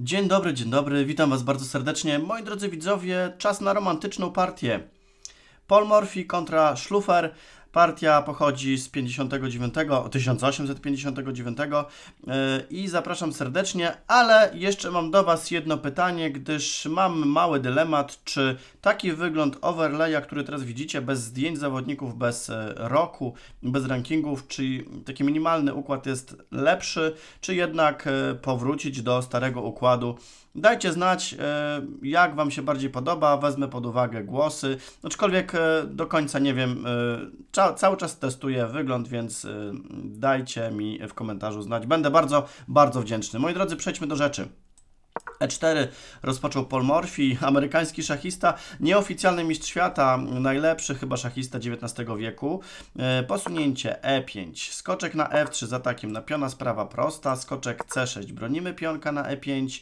Dzień dobry, dzień dobry, witam Was bardzo serdecznie. Moi drodzy widzowie, czas na romantyczną partię. Paul Morphy kontra Schluffer. Partia pochodzi z 59, 1859 e, i zapraszam serdecznie, ale jeszcze mam do Was jedno pytanie, gdyż mam mały dylemat, czy taki wygląd overlaya, który teraz widzicie, bez zdjęć zawodników, bez e, roku, bez rankingów, czy taki minimalny układ jest lepszy, czy jednak e, powrócić do starego układu. Dajcie znać, jak Wam się bardziej podoba, wezmę pod uwagę głosy, aczkolwiek do końca nie wiem, czas ca cały czas testuję wygląd, więc y, dajcie mi w komentarzu znać. Będę bardzo, bardzo wdzięczny. Moi drodzy, przejdźmy do rzeczy. E4 rozpoczął Paul Morphy, amerykański szachista, nieoficjalny mistrz świata, najlepszy chyba szachista XIX wieku. E, posunięcie E5, skoczek na F3 z atakiem na piona, sprawa prosta, skoczek C6, bronimy pionka na E5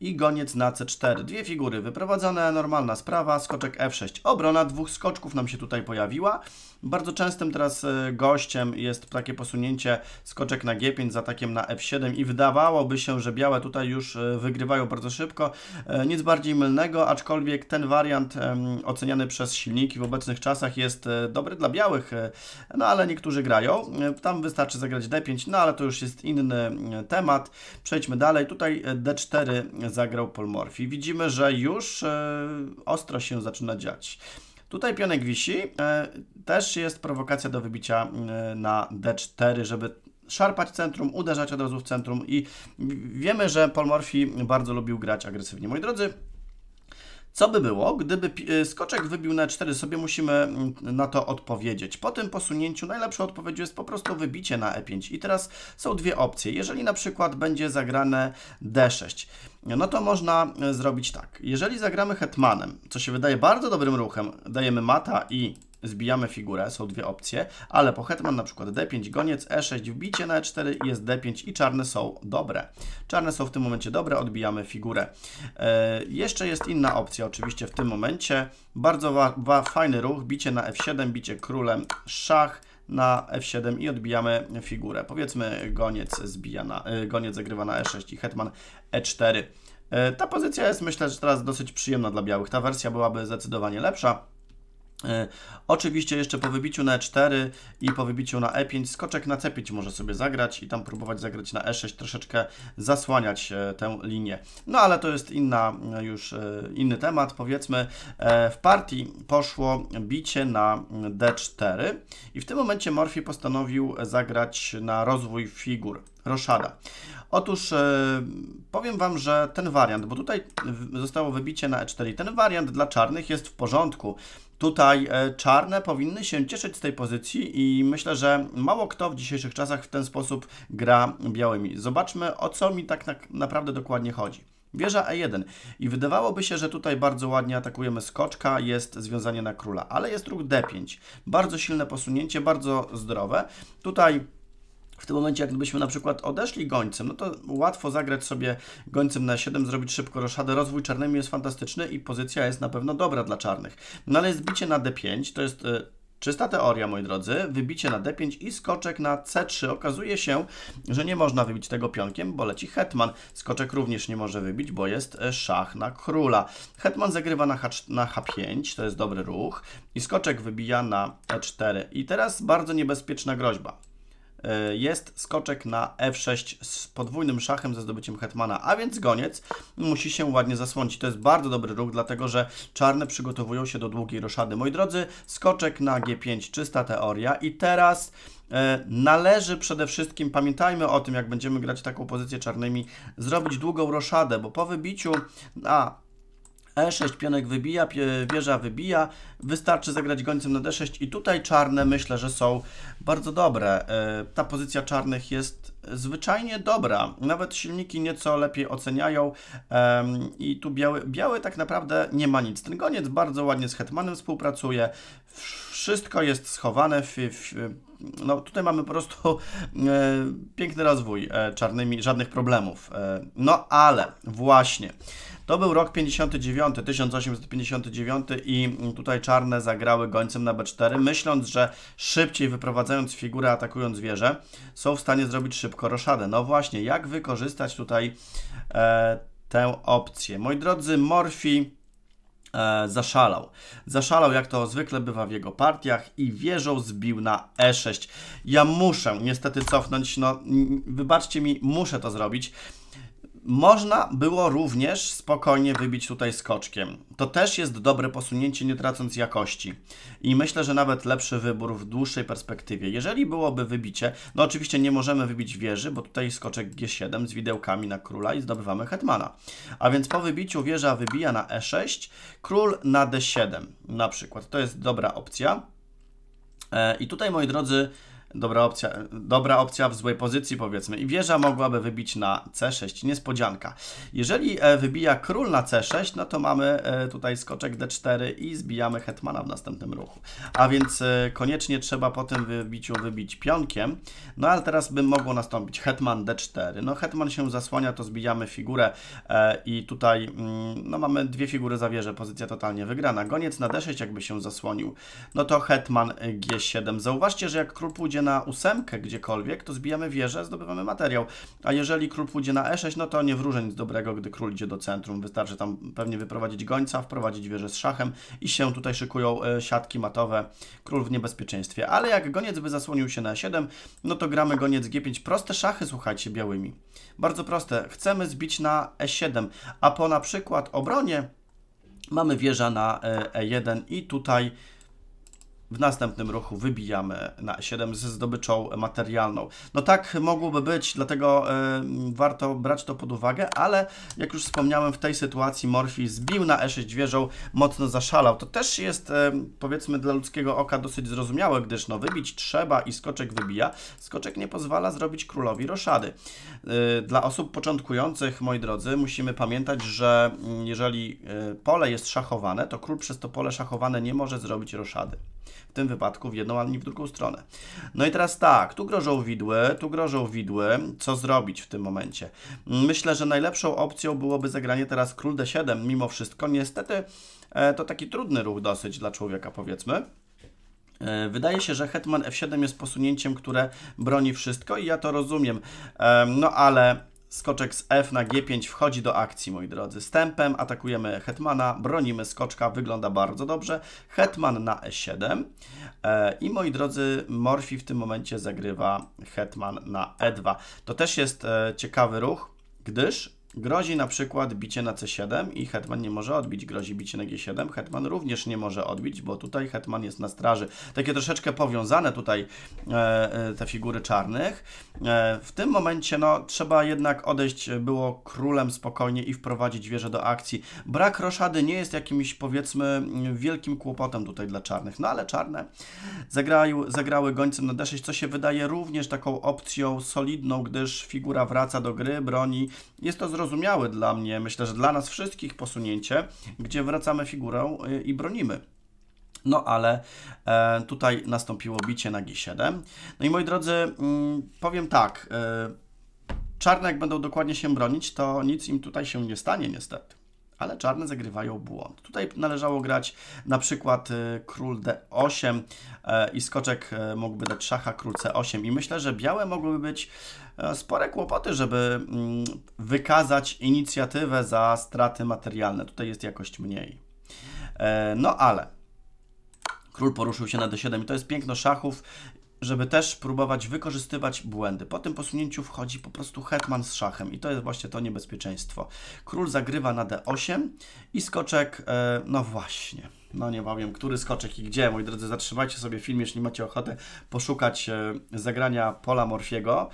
i goniec na C4. Dwie figury wyprowadzone, normalna sprawa, skoczek F6. Obrona dwóch skoczków nam się tutaj pojawiła. Bardzo częstym teraz e, gościem jest takie posunięcie skoczek na G5 z atakiem na F7 i wydawałoby się, że białe tutaj już e, wygrywają bardzo szybko. E, nic bardziej mylnego, aczkolwiek ten wariant oceniany przez silniki w obecnych czasach jest e, dobry dla białych, e, no ale niektórzy grają. Tam wystarczy zagrać D5, no ale to już jest inny temat. Przejdźmy dalej. Tutaj D4 zagrał Polmorfi. Widzimy, że już ostro się zaczyna dziać. Tutaj pionek wisi, też jest prowokacja do wybicia na d4, żeby szarpać centrum, uderzać od razu w centrum i wiemy, że Paul Murphy bardzo lubił grać agresywnie. Moi drodzy, co by było, gdyby y, skoczek wybił na 4? Sobie musimy mm, na to odpowiedzieć. Po tym posunięciu najlepszą odpowiedzią jest po prostu wybicie na E5. I teraz są dwie opcje. Jeżeli na przykład będzie zagrane D6, no to można y, zrobić tak. Jeżeli zagramy hetmanem, co się wydaje bardzo dobrym ruchem, dajemy mata i zbijamy figurę, są dwie opcje, ale po hetman na przykład d5 goniec, e6 wbicie na e4 jest d5 i czarne są dobre. Czarne są w tym momencie dobre, odbijamy figurę. E, jeszcze jest inna opcja oczywiście w tym momencie, bardzo wa, wa, fajny ruch, bicie na f7, bicie królem, szach, na f7 i odbijamy figurę. Powiedzmy goniec, zbija na, e, goniec zagrywa na e6 i hetman e4. E, ta pozycja jest myślę, że teraz dosyć przyjemna dla białych. Ta wersja byłaby zdecydowanie lepsza. E, oczywiście jeszcze po wybiciu na E4 i po wybiciu na E5 skoczek na C5 może sobie zagrać i tam próbować zagrać na E6, troszeczkę zasłaniać e, tę linię. No ale to jest inna e, już inny temat. Powiedzmy w partii poszło bicie na mm, D4 i w tym momencie Morfi postanowił zagrać na rozwój figur. Roszada. Otóż e, powiem Wam, że ten wariant, bo tutaj zostało wybicie na E4, ten wariant dla czarnych jest w porządku. Tutaj e, czarne powinny się cieszyć z tej pozycji i myślę, że mało kto w dzisiejszych czasach w ten sposób gra białymi. Zobaczmy o co mi tak naprawdę dokładnie chodzi. Wieża E1 i wydawałoby się, że tutaj bardzo ładnie atakujemy skoczka, jest związanie na króla, ale jest ruch D5. Bardzo silne posunięcie, bardzo zdrowe. Tutaj w tym momencie, jakbyśmy na przykład odeszli gońcem, no to łatwo zagrać sobie gońcem na 7, zrobić szybko roszadę. Rozwój czarnymi jest fantastyczny i pozycja jest na pewno dobra dla czarnych. No ale jest bicie na d5, to jest... E, czysta teoria, moi drodzy, wybicie na d5 i skoczek na c3. Okazuje się, że nie można wybić tego pionkiem, bo leci hetman. Skoczek również nie może wybić, bo jest e, szach na króla. Hetman zagrywa na, H, na h5, to jest dobry ruch, i skoczek wybija na e4. I teraz bardzo niebezpieczna groźba. E, jest skoczek na f6 z podwójnym szachem ze zdobyciem hetmana, a więc goniec musi się ładnie zasłonić. To jest bardzo dobry ruch, dlatego że czarne przygotowują się do długiej roszady. Moi drodzy, skoczek na g5, czysta teoria i teraz... E, należy przede wszystkim, pamiętajmy o tym, jak będziemy grać taką pozycję czarnymi, zrobić długą roszadę, bo po wybiciu na E6, pionek wybija, wieża wybija. Wystarczy zagrać gońcem na D6 i tutaj czarne myślę, że są bardzo dobre. E, ta pozycja czarnych jest zwyczajnie dobra. Nawet silniki nieco lepiej oceniają i tu biały, biały tak naprawdę nie ma nic. Ten goniec bardzo ładnie z hetmanem współpracuje. Wszystko jest schowane w, w, no tutaj mamy po prostu e, piękny rozwój e, czarnymi, żadnych problemów. E, no ale właśnie. To był rok 59, 1859 i mm, tutaj czarne zagrały gońcem na b4, myśląc, że szybciej wyprowadzając figurę, atakując wieżę, są w stanie zrobić szybko roszadę. No właśnie, jak wykorzystać tutaj e, tę opcję? Moi drodzy, Morfi e, zaszalał. Zaszalał, jak to zwykle bywa w jego partiach i wieżą zbił na e6. Ja muszę niestety cofnąć, no wybaczcie mi, muszę to zrobić. Można było również spokojnie wybić tutaj skoczkiem. To też jest dobre posunięcie, nie tracąc jakości. I myślę, że nawet lepszy wybór w dłuższej perspektywie. Jeżeli byłoby wybicie, no oczywiście nie możemy wybić wieży, bo tutaj skoczek G7 z widełkami na króla i zdobywamy hetmana. A więc po wybiciu wieża wybija na E6, król na D7 na przykład. To jest dobra opcja. E, I tutaj, moi drodzy, dobra opcja, dobra opcja w złej pozycji powiedzmy i wieża mogłaby wybić na C6, niespodzianka. Jeżeli e, wybija król na C6, no to mamy e, tutaj skoczek D4 i zbijamy hetmana w następnym ruchu. A więc e, koniecznie trzeba po tym wybiciu wybić pionkiem, no ale teraz by mogło nastąpić hetman D4. No hetman się zasłania, to zbijamy figurę i tutaj mm, no mamy dwie figury za wieżę, pozycja totalnie wygrana. Goniec na D6 jakby się zasłonił, no to hetman G7. Zauważcie, że jak król pójdzie pójdzie na ósemkę gdziekolwiek, to zbijamy wieżę, zdobywamy materiał. A jeżeli król pójdzie na e6, no to nie wróżę nic dobrego, gdy król idzie do centrum. Wystarczy tam pewnie wyprowadzić gońca, wprowadzić wieżę z szachem i się tutaj szykują e, siatki matowe. Król w niebezpieczeństwie. Ale jak goniec by zasłonił się na e7, no to gramy goniec g5. Proste szachy, słuchajcie, białymi. Bardzo proste. Chcemy zbić na e7, a po na przykład obronie mamy wieża na e1 e i tutaj w następnym ruchu wybijamy na 7 ze zdobyczą materialną. No tak mogłoby być, dlatego y, warto brać to pod uwagę, ale jak już wspomniałem, w tej sytuacji Morfi zbił na E6 wieżą, mocno zaszalał. To też jest, y, powiedzmy, dla ludzkiego oka dosyć zrozumiałe, gdyż no wybić trzeba i skoczek wybija. Skoczek nie pozwala zrobić królowi roszady. Y, dla osób początkujących, moi drodzy, musimy pamiętać, że mm, jeżeli e, pole jest szachowane, to król przez to pole szachowane nie może zrobić roszady. W tym wypadku w jedną ani w drugą stronę. No i teraz tak, tu grożą widły, tu grożą widły. Co zrobić w tym momencie? Myślę, że najlepszą opcją byłoby zagranie teraz król d7 mimo wszystko. Niestety e, to taki trudny ruch dosyć dla człowieka powiedzmy. E, wydaje się, że Hetman F7 jest posunięciem, które broni wszystko i ja to rozumiem, e, no ale Skoczek z F na G5 wchodzi do akcji, moi drodzy. Stępem atakujemy hetmana, bronimy skoczka, wygląda bardzo dobrze. Hetman na E7 e, i moi drodzy, Morfi w tym momencie zagrywa hetman na E2. To też jest e, ciekawy ruch, gdyż Grozi na przykład bicie na c7 i hetman nie może odbić. Grozi bicie na g7, hetman również nie może odbić, bo tutaj hetman jest na straży. Takie troszeczkę powiązane tutaj e, e te figury czarnych. E, w tym momencie no, trzeba jednak odejść e, było królem spokojnie i wprowadzić wieżę do akcji. Brak roszady nie jest jakimś powiedzmy mm, wielkim kłopotem tutaj dla czarnych, no ale czarne zagrały, zagrały gońcem na d6, co się wydaje również taką opcją solidną, gdyż figura wraca do gry, broni. Jest to zrozumiałe niezrozumiałe dla mnie, myślę, że dla nas wszystkich posunięcie, gdzie wracamy figurę y, i bronimy. No ale e, tutaj nastąpiło bicie na G7. No i moi drodzy, mm, powiem tak, y, czarne jak będą dokładnie się bronić, to nic im tutaj się nie stanie niestety ale czarne zagrywają błąd. Tutaj należało grać na przykład e, król d8 e, i skoczek e, mógłby dać szacha król c8 i myślę, że białe mogłyby być spore kłopoty, żeby mm, wykazać inicjatywę za straty materialne. Tutaj jest jakość mniej. No ale Król poruszył się na d7 i to jest piękno szachów żeby też próbować wykorzystywać błędy. Po tym posunięciu wchodzi po prostu hetman z szachem i to jest właśnie to niebezpieczeństwo. Król zagrywa na d8 i skoczek, e, no właśnie, no nie powiem, który skoczek i gdzie. Moi drodzy, zatrzymajcie sobie film, jeśli macie ochotę poszukać e, zagrania Pola Morfiego.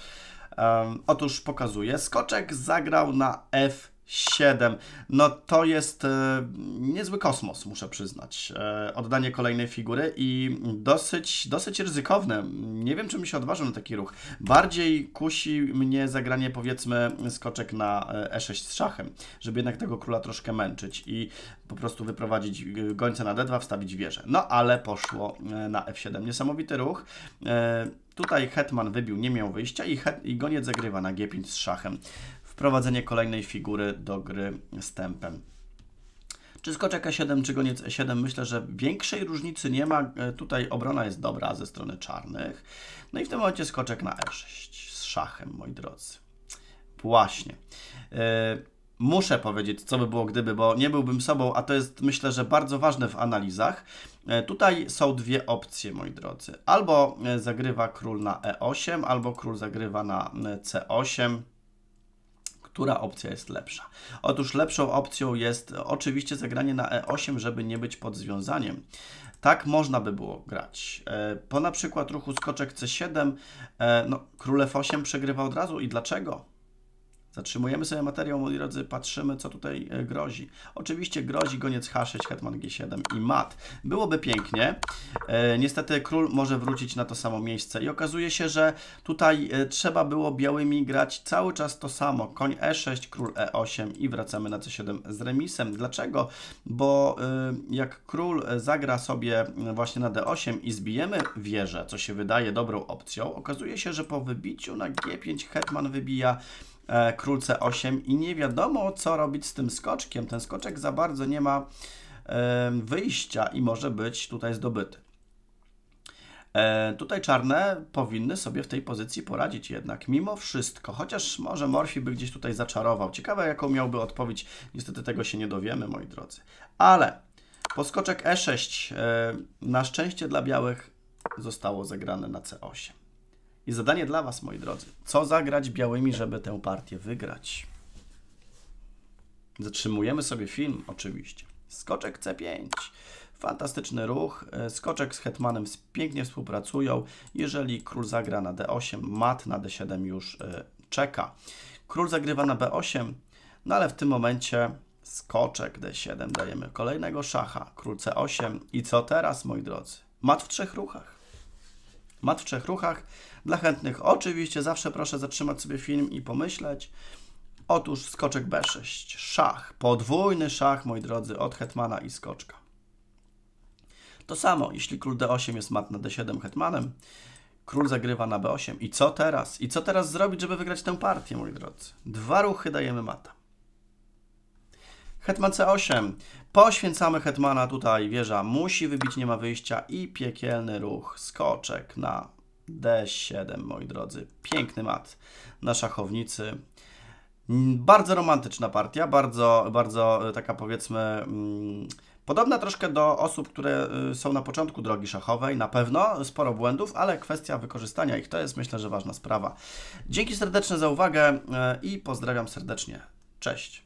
E, otóż pokazuję, skoczek zagrał na f 7. No to jest e, niezły kosmos, muszę przyznać. E, oddanie kolejnej figury i dosyć, dosyć ryzykowne. Nie wiem, czy mi się odważył na taki ruch. Bardziej kusi mnie zagranie, powiedzmy, skoczek na E6 e z szachem, żeby jednak tego króla troszkę męczyć i po prostu wyprowadzić e, gońca na D2, wstawić wieżę. No ale poszło e, na F7. Niesamowity ruch. E, tutaj hetman wybił, nie miał wyjścia i, het, i goniec zagrywa na G5 z szachem wprowadzenie kolejnej figury do gry z tempem. Czy skoczek E7, czy goniec E7? Myślę, że większej różnicy nie ma. E, tutaj obrona jest dobra ze strony czarnych. No i w tym momencie skoczek na E6 z szachem, moi drodzy. Właśnie. E, muszę powiedzieć, co by było gdyby, bo nie byłbym sobą, a to jest myślę, że bardzo ważne w analizach. E, tutaj są dwie opcje, moi drodzy. Albo zagrywa król na E8, albo król zagrywa na C8 która opcja jest lepsza? Otóż lepszą opcją jest oczywiście zagranie na E8, żeby nie być pod związaniem. Tak można by było grać. E, po na przykład ruchu skoczek C7, e, no, król F8 przegrywa od razu i dlaczego? Zatrzymujemy sobie materiał, moi drodzy, patrzymy, co tutaj e, grozi. Oczywiście grozi goniec H6, hetman G7 i mat. Byłoby pięknie. E, niestety król może wrócić na to samo miejsce i okazuje się, że tutaj e, trzeba było białymi grać cały czas to samo. Koń E6, król E8 i wracamy na C7 z remisem. Dlaczego? Bo jak król zagra sobie właśnie na D8 i zbijemy wieżę, co się wydaje dobrą opcją, okazuje się, że po wybiciu na G5 hetman wybija E, król C8 i nie wiadomo co robić z tym skoczkiem. Ten skoczek za bardzo nie ma wyjścia i może być tutaj zdobyty. E, tutaj czarne powinny sobie w tej pozycji poradzić jednak, mimo wszystko, chociaż może Morfi by gdzieś tutaj zaczarował. Ciekawe, jaką miałby odpowiedź, niestety tego się nie dowiemy, moi drodzy. Ale poskoczek E6 e, na szczęście dla białych zostało zagrane na C8. I zadanie dla Was, moi drodzy. Co zagrać białymi, żeby tę partię wygrać? Zatrzymujemy sobie film, oczywiście. Skoczek C5. Fantastyczny ruch. E, skoczek z hetmanem pięknie współpracują. Jeżeli król zagra na D8, mat na D7 już e, czeka. Król zagrywa na B8, no ale w tym momencie skoczek D7 dajemy kolejnego szacha. Król C8 i co teraz, moi drodzy? Mat w trzech ruchach. Mat w trzech ruchach. Dla chętnych oczywiście zawsze proszę zatrzymać sobie film i pomyśleć. Otóż skoczek B6, szach, podwójny szach, moi drodzy, od hetmana i skoczka. To samo, jeśli król D8 jest mat na D7 hetmanem, król zagrywa na B8. I co teraz? I co teraz zrobić, żeby wygrać tę partię, moi drodzy? Dwa ruchy dajemy mata. Hetman C8. Poświęcamy Hetmana tutaj, wieża musi wybić, nie ma wyjścia i piekielny ruch, skoczek na D7, moi drodzy. Piękny mat na szachownicy. Bardzo romantyczna partia, bardzo, bardzo e, taka powiedzmy hmm, podobna troszkę do osób, które e, są na początku drogi szachowej, na pewno sporo błędów, ale kwestia wykorzystania ich to jest myślę, że ważna sprawa. Dzięki serdeczne za uwagę e, i pozdrawiam serdecznie. Cześć.